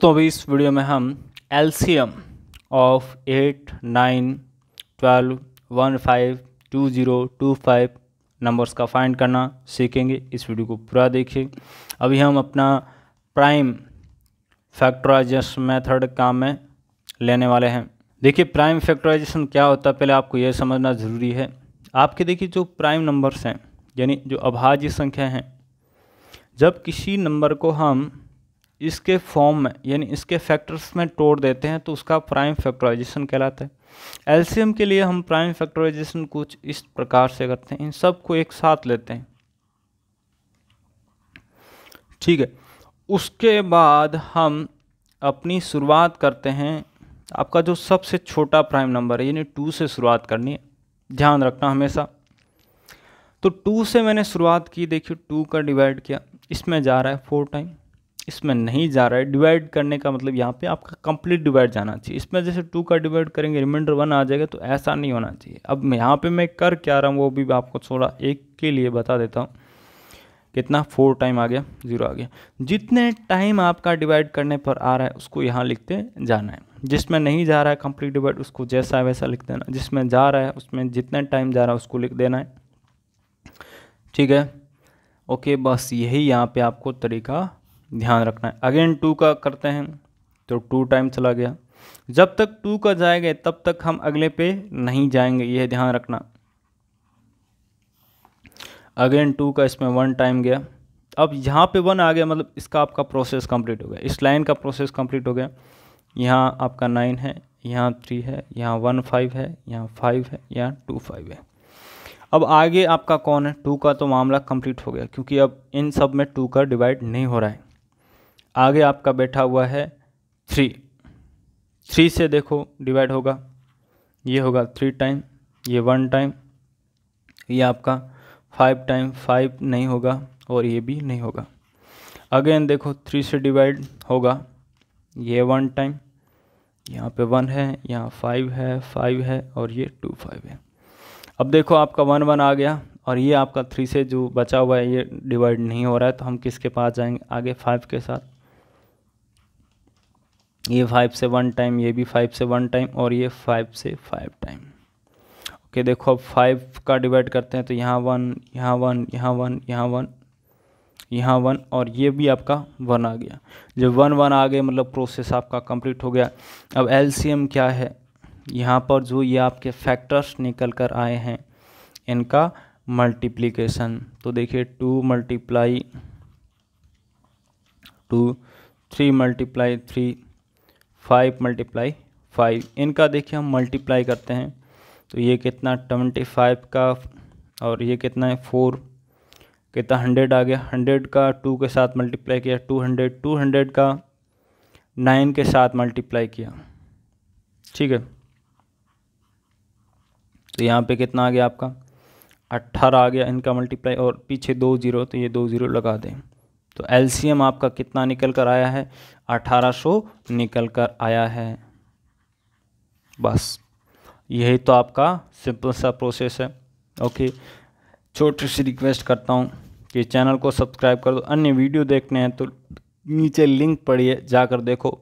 दोस्तों अभी इस वीडियो में हम M of eight nine twelve one five two zero two five numbers का फाइंड करना सीखेंगे इस वीडियो को पूरा देखिए अभी हम अपना प्राइम फैक्टराइजेशन मेथड काम में लेने वाले हैं देखिए प्राइम फैक्टराइजेशन क्या होता है पहले आपको यह समझना ज़रूरी है आपके देखिए जो प्राइम नंबर्स हैं यानी जो अभाज्य संख्या हैं जब किसी नंबर को हम इसके फॉर्म में यानी इसके फैक्टर्स में तोड़ देते हैं तो उसका प्राइम फैक्टराइजेशन कहलाता है एलसीएम के लिए हम प्राइम फैक्टराइजेशन कुछ इस प्रकार से करते हैं इन सबको एक साथ लेते हैं ठीक है उसके बाद हम अपनी शुरुआत करते हैं आपका जो सबसे छोटा प्राइम नंबर है यानी टू से शुरुआत करनी है ध्यान रखना हमेशा तो टू से मैंने शुरुआत की देखिए टू का डिवाइड किया इसमें जा रहा है फोर टाइम इसमें नहीं जा रहा है डिवाइड करने का मतलब यहाँ पे आपका कंप्लीट डिवाइड जाना चाहिए इसमें जैसे टू का डिवाइड करेंगे रिमाइंडर वन आ जाएगा तो ऐसा नहीं होना चाहिए अब यहाँ पे मैं कर क्या रहा हूँ वो भी आपको थोड़ा एक के लिए बता देता हूँ कितना फोर टाइम आ गया जीरो आ गया जितने टाइम आपका डिवाइड करने पर आ रहा है उसको यहाँ लिखते जाना है जिसमें नहीं जा रहा है कंप्लीट डिवाइड उसको जैसा है वैसा लिख देना जिसमें जा रहा है उसमें जितना टाइम जा रहा है उसको लिख देना है ठीक है ओके बस यही यहाँ पे आपको तरीका ध्यान रखना है अगेन टू का करते हैं तो टू टाइम चला गया जब तक टू का जाएगा तब तक हम अगले पे नहीं जाएंगे यह ध्यान रखना अगेन टू का इसमें वन टाइम गया अब यहाँ पे वन आ गया मतलब इसका आपका प्रोसेस कंप्लीट हो गया इस लाइन का प्रोसेस कंप्लीट हो गया यहाँ आपका नाइन है यहाँ थ्री है यहाँ वन फाइव है यहाँ फाइव है यहाँ टू फाइव है अब आगे आपका कौन है टू का तो मामला कंप्लीट हो गया क्योंकि अब इन सब में टू का डिवाइड नहीं हो रहा है आगे आपका बैठा हुआ है थ्री थ्री से देखो डिवाइड होगा ये होगा थ्री टाइम ये वन टाइम ये आपका फाइव टाइम फाइव नहीं होगा और ये भी नहीं होगा अगेन देखो थ्री से डिवाइड होगा ये वन टाइम यहाँ पे वन है यहाँ फाइव है फाइव है और ये टू फाइव है अब देखो आपका वन वन आ गया और ये आपका थ्री से जो बचा हुआ है ये डिवाइड नहीं हो रहा है तो हम किसके पास जाएंगे आगे फाइव के साथ ये फाइव से वन टाइम ये भी फाइव से वन टाइम और ये फाइव से फाइव टाइम ओके देखो अब फाइव का डिवाइड करते हैं तो यहाँ वन यहाँ वन यहाँ वन यहाँ वन यहाँ वन और ये भी आपका वन आ गया जब वन वन आ गए मतलब प्रोसेस आपका कंप्लीट हो गया अब एल क्या है यहाँ पर जो ये आपके फैक्टर्स निकल कर आए हैं इनका मल्टीप्लीकेशन तो देखिए two multiply two three multiply three five multiply five इनका देखिए हम मल्टीप्लाई करते हैं तो ये कितना ट्वेंटी फाइव का और ये कितना है फोर कितना हंड्रेड आ गया हंड्रेड का टू के साथ मल्टीप्लाई किया टू हंड्रेड टू हंड्रेड का नाइन के साथ मल्टीप्लाई किया ठीक है तो यहाँ पे कितना आ गया आपका अट्ठारह आ गया इनका मल्टीप्लाई और पीछे दो जीरो तो ये दो जीरो लगा दें तो एलसीएम आपका कितना निकल कर आया है 1800 निकल कर आया है बस यही तो आपका सिंपल सा प्रोसेस है ओके छोटी सी रिक्वेस्ट करता हूँ कि चैनल को सब्सक्राइब कर दो अन्य वीडियो देखने हैं तो नीचे लिंक पड़ी है जाकर देखो